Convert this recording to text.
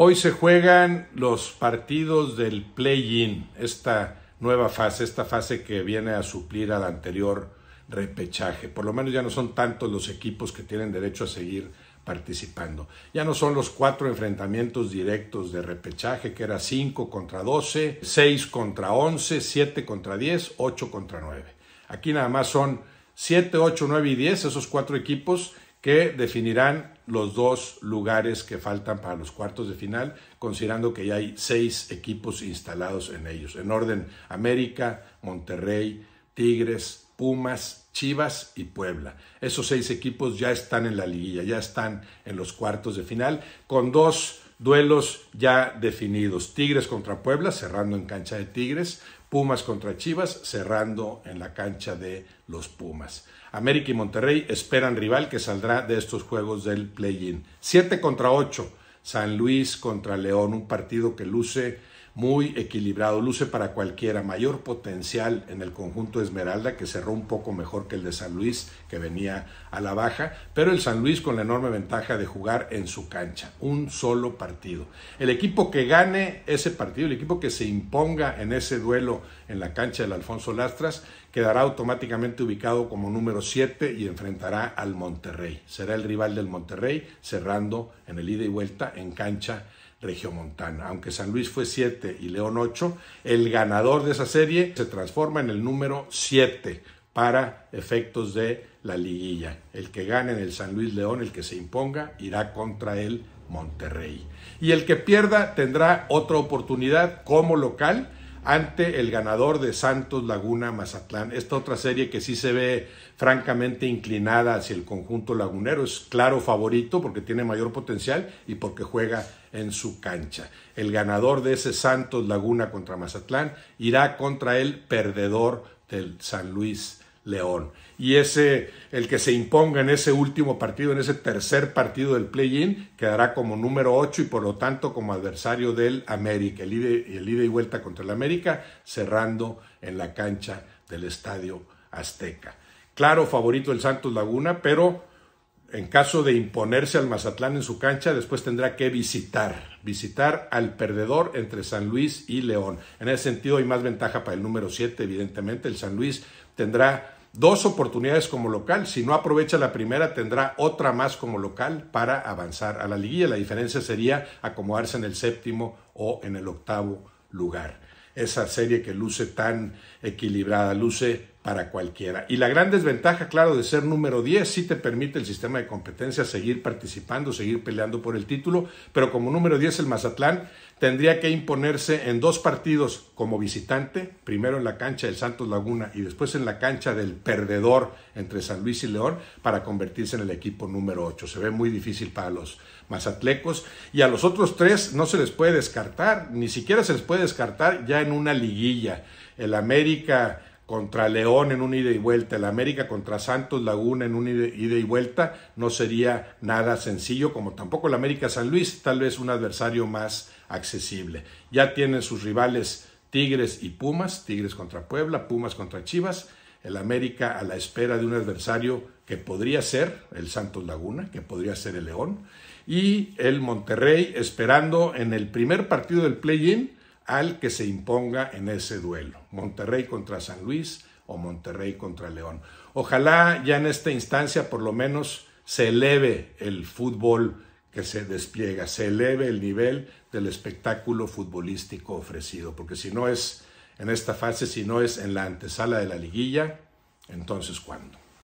Hoy se juegan los partidos del play-in, esta nueva fase, esta fase que viene a suplir al anterior repechaje. Por lo menos ya no son tantos los equipos que tienen derecho a seguir participando. Ya no son los cuatro enfrentamientos directos de repechaje, que era 5 contra 12, 6 contra 11, 7 contra 10, 8 contra 9. Aquí nada más son 7, 8, 9 y 10, esos cuatro equipos que definirán los dos lugares que faltan para los cuartos de final, considerando que ya hay seis equipos instalados en ellos. En orden, América, Monterrey, Tigres, Pumas, Chivas y Puebla. Esos seis equipos ya están en la liguilla, ya están en los cuartos de final, con dos duelos ya definidos. Tigres contra Puebla, cerrando en cancha de Tigres. Pumas contra Chivas, cerrando en la cancha de los Pumas. América y Monterrey esperan rival que saldrá de estos juegos del play-in. 7 contra 8 San Luis contra León, un partido que luce muy equilibrado, luce para cualquiera, mayor potencial en el conjunto de Esmeralda, que cerró un poco mejor que el de San Luis, que venía a la baja, pero el San Luis con la enorme ventaja de jugar en su cancha, un solo partido. El equipo que gane ese partido, el equipo que se imponga en ese duelo en la cancha del Alfonso Lastras, quedará automáticamente ubicado como número 7 y enfrentará al Monterrey. Será el rival del Monterrey, cerrando en el ida y vuelta en cancha regiomontana. Aunque San Luis fue 7 y León 8, el ganador de esa serie se transforma en el número 7 para efectos de la liguilla. El que gane en el San Luis León, el que se imponga, irá contra el Monterrey. Y el que pierda tendrá otra oportunidad como local ante el ganador de Santos Laguna Mazatlán. Esta otra serie que sí se ve francamente inclinada hacia el conjunto lagunero. Es claro favorito porque tiene mayor potencial y porque juega en su cancha. El ganador de ese Santos Laguna contra Mazatlán irá contra el perdedor del San Luis León. Y ese, el que se imponga en ese último partido, en ese tercer partido del play-in, quedará como número 8 y por lo tanto como adversario del América, el ida, y vuelta contra el América, cerrando en la cancha del Estadio Azteca. Claro, favorito el Santos Laguna, pero en caso de imponerse al Mazatlán en su cancha, después tendrá que visitar, visitar al perdedor entre San Luis y León. En ese sentido hay más ventaja para el número 7, evidentemente. El San Luis tendrá dos oportunidades como local. Si no aprovecha la primera, tendrá otra más como local para avanzar a la liguilla. La diferencia sería acomodarse en el séptimo o en el octavo lugar. Esa serie que luce tan equilibrada, luce para cualquiera. Y la gran desventaja, claro, de ser número 10, sí te permite el sistema de competencia seguir participando, seguir peleando por el título, pero como número 10 el Mazatlán tendría que imponerse en dos partidos como visitante, primero en la cancha del Santos Laguna y después en la cancha del perdedor entre San Luis y León para convertirse en el equipo número 8. Se ve muy difícil para los mazatlecos y a los otros tres no se les puede descartar, ni siquiera se les puede descartar ya en una liguilla. El América contra León en una ida y vuelta, el América contra Santos Laguna en una ida y vuelta, no sería nada sencillo, como tampoco el América San Luis, tal vez un adversario más accesible. Ya tienen sus rivales Tigres y Pumas, Tigres contra Puebla, Pumas contra Chivas, el América a la espera de un adversario que podría ser el Santos Laguna, que podría ser el León, y el Monterrey esperando en el primer partido del play-in, al que se imponga en ese duelo, Monterrey contra San Luis o Monterrey contra León. Ojalá ya en esta instancia por lo menos se eleve el fútbol que se despliega, se eleve el nivel del espectáculo futbolístico ofrecido, porque si no es en esta fase, si no es en la antesala de la liguilla, entonces ¿cuándo?